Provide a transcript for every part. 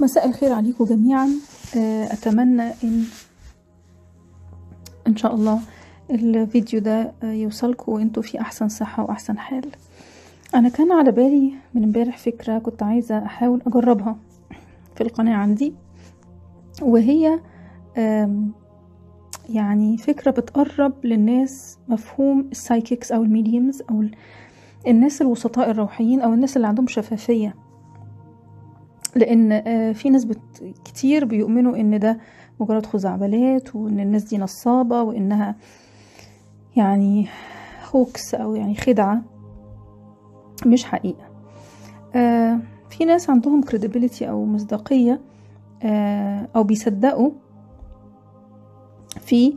مساء الخير عليكم جميعا آه، اتمنى ان ان شاء الله الفيديو ده آه، يوصلكم وانتوا في احسن صحه واحسن حال انا كان على بالي من امبارح فكره كنت عايزه احاول اجربها في القناه عندي وهي يعني فكره بتقرب للناس مفهوم السايكيكس او الميديمز او الناس الوسطاء الروحيين او الناس اللي عندهم شفافيه لان آه، في ناس كتير بيؤمنوا ان ده مجرد خزعبلات وان الناس دي نصابه وانها يعني هوكس او يعني خدعه مش حقيقه آه في ناس عندهم كريديبيليتي او مصداقيه آه او بيصدقوا في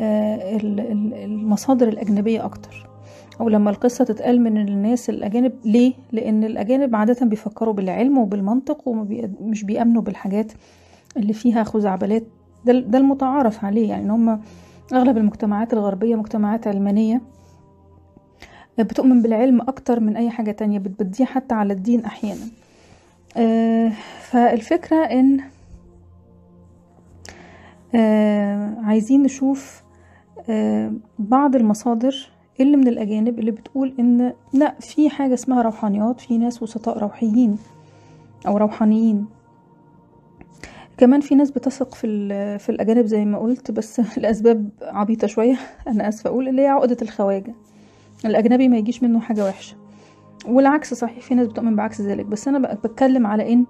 آه المصادر الاجنبيه اكتر او لما القصه تتقال من الناس الاجانب ليه لان الاجانب عاده بيفكروا بالعلم وبالمنطق ومش بيامنوا بالحاجات اللي فيها خزعبلات ده, المتعارف عليه يعني ان هم اغلب المجتمعات الغربيه مجتمعات علمانيه بتؤمن بالعلم اكتر من اي حاجه تانية بتبديه حتى على الدين احيانا آه، فالفكره ان آه، عايزين نشوف آه، بعض المصادر اللي من الأجانب اللي بتقول إن لأ في حاجة اسمها روحانيات في ناس وسطاء روحيين أو روحانيين كمان في ناس بتثق في في الاجانب زي ما قلت بس لاسباب عبيطه شويه انا اسفه اقول اللي هي عقده الخواجه الاجنبي ما يجيش منه حاجه وحشه والعكس صحيح في ناس بتؤمن بعكس ذلك بس انا بتكلم على ان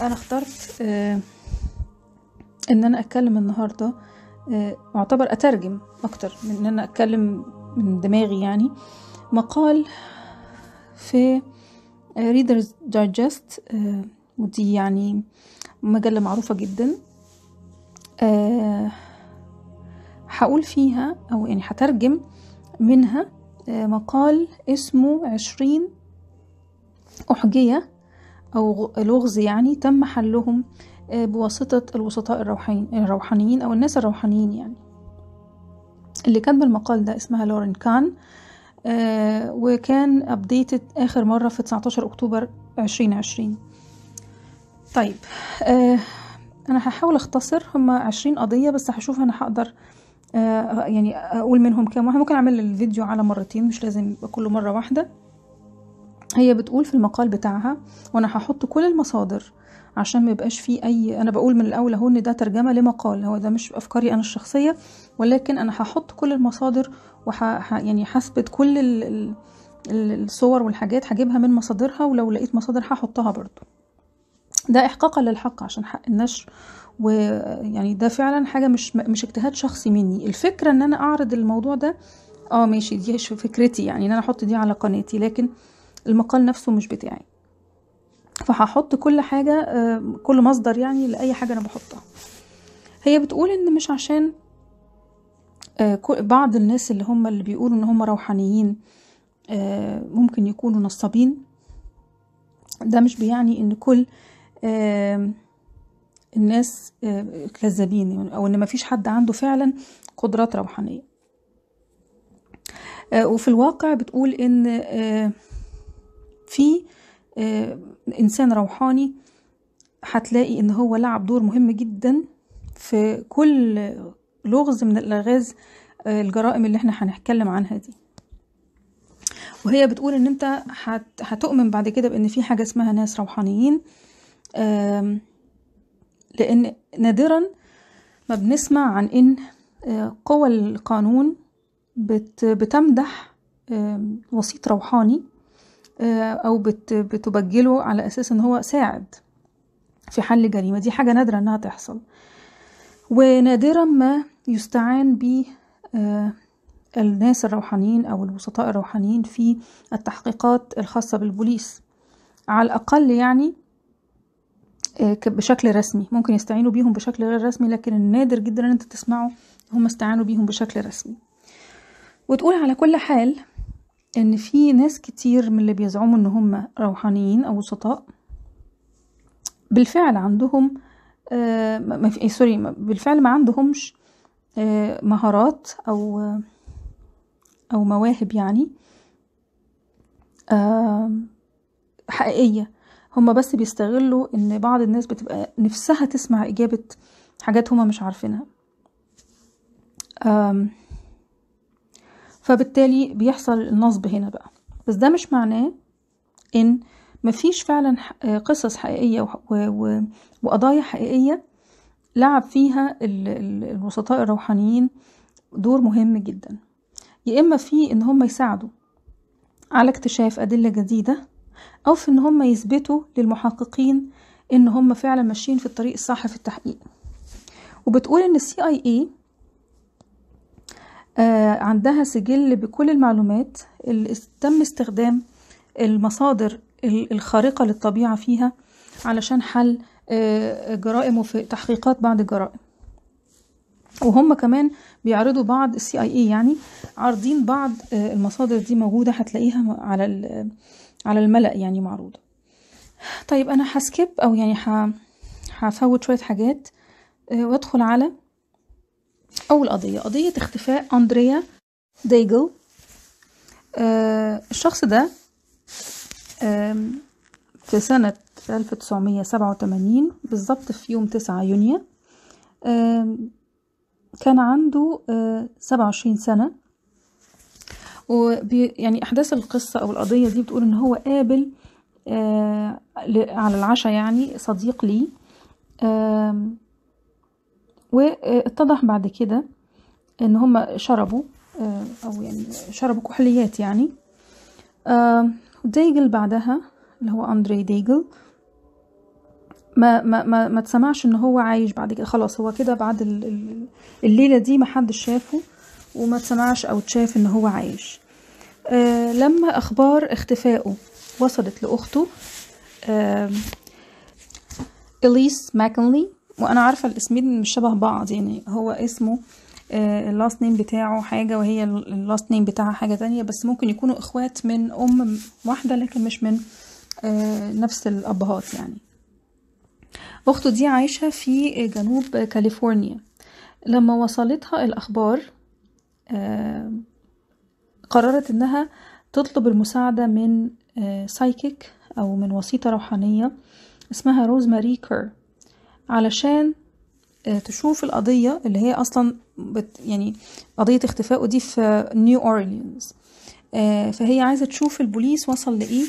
انا اخترت آه، ان انا اتكلم النهارده آه، اعتبر اترجم اكتر من ان انا اتكلم من دماغي يعني مقال في ريدرز دايجست آه، ودي يعني مجلة معروفة جدا آه، هقول فيها أو يعني هترجم منها آه، مقال اسمه عشرين أحجية أو لغز يعني تم حلهم بواسطة الوسطاء الروحانيين أو الناس الروحانيين يعني اللي كاتبة المقال ده اسمها لورين كان آه، وكان ابديتد اخر مرة في 19 اكتوبر 2020 طيب آه، انا هحاول اختصر هما 20 قضية بس هشوف انا هقدر آه، يعني اقول منهم كام واحد ممكن اعمل الفيديو على مرتين مش لازم يبقى كل مرة واحدة هي بتقول في المقال بتاعها وانا هحط كل المصادر عشان ما يبقاش فيه اي انا بقول من الاول اهو ان ده ترجمه لمقال هو ده مش افكاري انا الشخصيه ولكن انا هحط كل المصادر وح يعني هثبت كل ال... الصور والحاجات هجيبها من مصادرها ولو لقيت مصادر هحطها برضو ده احقاقا للحق عشان حق النشر ويعني ده فعلا حاجه مش مش اجتهاد شخصي مني الفكره ان انا اعرض الموضوع ده اه ماشي دي فكرتي يعني ان انا احط دي على قناتي لكن المقال نفسه مش بتاعي فهحط كل حاجة آه، كل مصدر يعني لأي حاجة أنا بحطها هي بتقول إن مش عشان آه، بعض الناس اللي هم اللي بيقولوا إن هم روحانيين آه، ممكن يكونوا نصابين ده مش بيعني إن كل الناس كذابين أو إن مفيش حد عنده فعلا قدرات روحانية وفي الواقع بتقول إن في آه، انسان روحاني هتلاقي ان هو لعب دور مهم جدا في كل لغز من الالغاز آه، الجرائم اللي احنا هنتكلم عنها دي وهي بتقول ان انت هتؤمن بعد كده بان في حاجه اسمها ناس روحانيين لان نادرا ما بنسمع عن ان آه، قوى القانون بتمدح وسيط روحاني آه، او بتبجله على اساس ان هو ساعد في حل جريمه دي حاجه نادره انها تحصل ونادرا ما يستعان ب آه، الناس الروحانيين او الوسطاء الروحانيين في التحقيقات الخاصه بالبوليس على الاقل يعني آه، بشكل رسمي ممكن يستعينوا بيهم بشكل غير رسمي لكن النادر جدا ان انت تسمعه هم استعانوا بيهم بشكل رسمي وتقول على كل حال ان في ناس كتير من اللي بيزعموا ان هم روحانيين او وسطاء بالفعل عندهم آه ما في سوري بالفعل ما عندهمش آه مهارات او آه او مواهب يعني آه حقيقيه هما بس بيستغلوا ان بعض الناس بتبقى نفسها تسمع اجابه حاجات هما مش عارفينها آه فبالتالي بيحصل النصب هنا بقى بس ده مش معناه ان مفيش فعلا قصص حقيقية و... وقضايا حقيقية لعب فيها ال... الوسطاء الروحانيين دور مهم جدا يا إما في إن هم يساعدوا على اكتشاف أدلة جديدة أو في إن هم يثبتوا للمحققين إن هم فعلا ماشيين في الطريق الصح في التحقيق وبتقول إن السي آي اي آه، عندها سجل بكل المعلومات اللي تم استخدام المصادر الخارقة للطبيعة فيها علشان حل آه، جرائم وفي تحقيقات بعض الجرائم وهم كمان بيعرضوا بعض السي اي اي يعني عارضين بعض آه، المصادر دي موجوده هتلاقيها على على الملأ يعني معروضه طيب انا هسكيب او يعني هفوت شويه حاجات وادخل على أول قضية قضية اختفاء أندريا ديجل آه، الشخص ده في سنة 1987 بالظبط في يوم 9 يونيو كان عنده 27 آه، سنة وبي يعني أحداث القصة أو القضية دي بتقول إن هو قابل آه، على العشاء يعني صديق ليه واتضح بعد كده ان هم شربوا آه، او يعني شربوا كحوليات يعني آه، ديجل بعدها اللي هو اندري ديجل ما ما ما, ما تسمعش ان هو عايش بعد كده خلاص هو كده بعد الليله دي ما حدش شافه وما تسمعش او تشاف ان هو عايش آه لما اخبار اختفائه وصلت لاخته آه اليس ماكنلي وانا عارفه الاسمين مش شبه بعض يعني هو اسمه آه، اللاست نيم بتاعه حاجه وهي اللاست نيم بتاعها حاجه تانية بس ممكن يكونوا اخوات من ام واحده لكن مش من آه، نفس الابهات يعني اخته دي عايشه في جنوب كاليفورنيا لما وصلتها الاخبار آه، قررت انها تطلب المساعده من سايكيك او من وسيطه روحانيه اسمها روز ماري كير علشان آه، تشوف القضية اللي هي أصلا بت يعني قضية اختفائه دي في نيو أورليانز آه، فهي عايزة تشوف البوليس وصل لإيه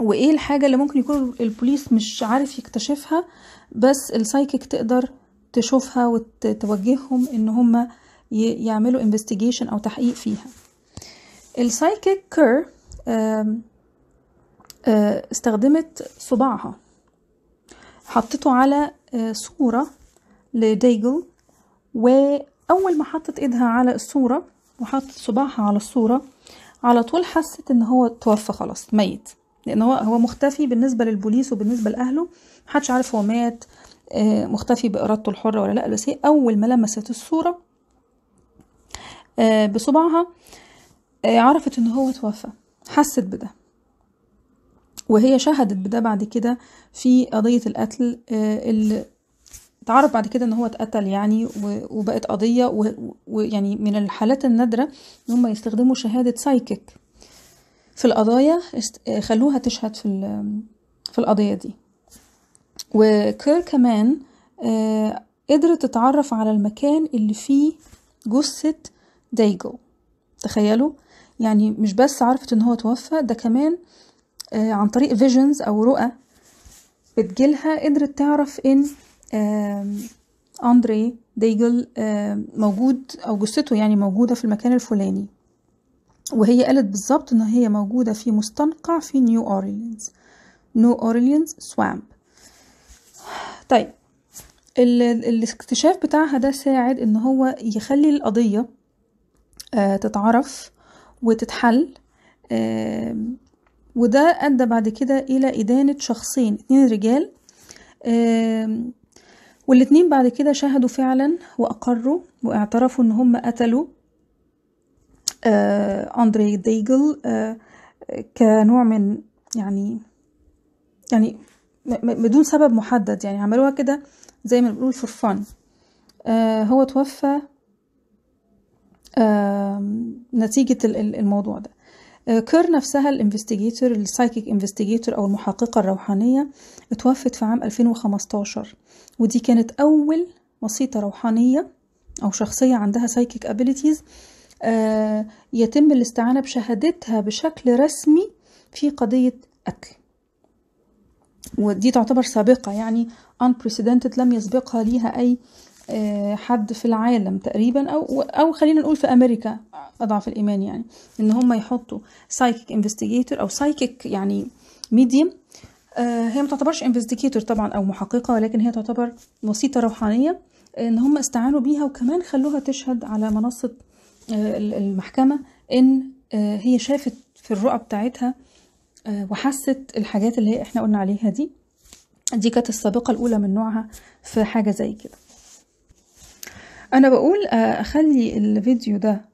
وإيه الحاجة اللي ممكن يكون البوليس مش عارف يكتشفها بس السايكيك تقدر تشوفها وتوجههم إن هما يعملوا انفستيجيشن أو تحقيق فيها السايكيك كير آه، استخدمت صباعها حطيته على آه، صورة لديجل وأول ما حطت إيدها على الصورة وحطت صباعها على الصورة على طول حست إن هو توفى خلاص ميت لأن هو هو مختفي بالنسبة للبوليس وبالنسبة لأهله محدش عارف هو مات آه، مختفي بإرادته الحرة ولا لأ بس هي أول ما لمست الصورة آه، بصباعها عرفت إن هو توفى حست بده وهي شهدت بده بعد كده في قضية القتل آه، اللي تعرف بعد كده ان هو اتقتل يعني وبقت قضية ويعني من الحالات النادرة ان هم يستخدموا شهادة سايكيك في القضايا خلوها تشهد في في القضية دي وكير كمان آه، قدرت تتعرف على المكان اللي فيه جثة دايجو تخيلوا يعني مش بس عرفت ان هو توفى ده كمان آه، عن طريق فيجنز او رؤى بتجيلها قدرت تعرف ان اندري ديجل موجود او جثته يعني موجوده في المكان الفلاني وهي قالت بالظبط ان هي موجوده في مستنقع في نيو اورلينز نيو اورلينز سوامب طيب الاكتشاف بتاعها ده ساعد ان هو يخلي القضيه آه، تتعرف وتتحل وده أدى بعد كده إلى إدانة شخصين اتنين رجال والاتنين بعد كده شهدوا فعلا وأقروا واعترفوا إن هم قتلوا آه، أندري ديجل آه، كنوع من يعني يعني بدون سبب محدد يعني عملوها كده زي ما بنقول فور فن آه، هو توفى نتيجة الموضوع ده كير نفسها الانفستيجيتور السايكيك انفستيجيتور او المحققه الروحانيه اتوفت في عام 2015 ودي كانت اول وسيطه روحانيه او شخصيه عندها سايكيك ابيليتيز آه، يتم الاستعانه بشهادتها بشكل رسمي في قضيه قتل ودي تعتبر سابقه يعني unprecedented لم يسبقها ليها اي آه آه، حد في العالم تقريبا او او خلينا نقول في امريكا اضعف الايمان يعني ان هم يحطوا سايكيك انفستيجيتور او سايكيك يعني ميديم آه، هي ما تعتبرش انفستيجيتور طبعا او محققه ولكن هي تعتبر وسيطه روحانيه ان هم استعانوا بيها وكمان خلوها تشهد على منصه آه، المحكمه ان هي شافت في الرؤى بتاعتها وحست الحاجات اللي هي احنا قلنا عليها دي دي كانت السابقه الاولى من نوعها في حاجه زي كده أنا بقول آه، أخلي الفيديو ده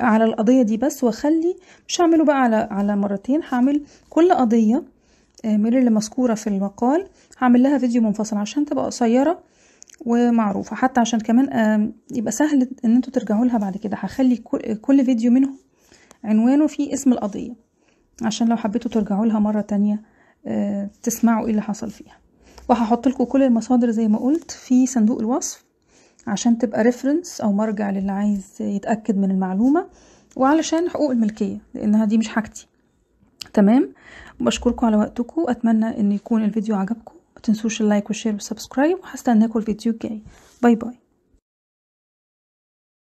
على القضية دي بس وأخلي مش هعمله بقى على على مرتين هعمل كل قضية آه، من اللي مذكورة في المقال هعمل لها فيديو منفصل عشان تبقى قصيرة ومعروفة حتى عشان كمان يبقى سهل إن انتوا ترجعوا لها بعد كده هخلي كل فيديو منهم عنوانه فيه اسم القضية عشان لو حبيتوا ترجعوا لها مرة تانية آه، تسمعوا ايه اللي حصل فيها وهحط لكم كل المصادر زي ما قلت في صندوق الوصف عشان تبقى ريفرنس او مرجع للي عايز يتاكد من المعلومه وعلشان حقوق الملكيه لانها دي مش حاجتي تمام بشكركم على وقتكم اتمنى ان يكون الفيديو عجبكم متنسوش اللايك والشير والسبسكرايب وهستناكم الفيديو الجاي باي باي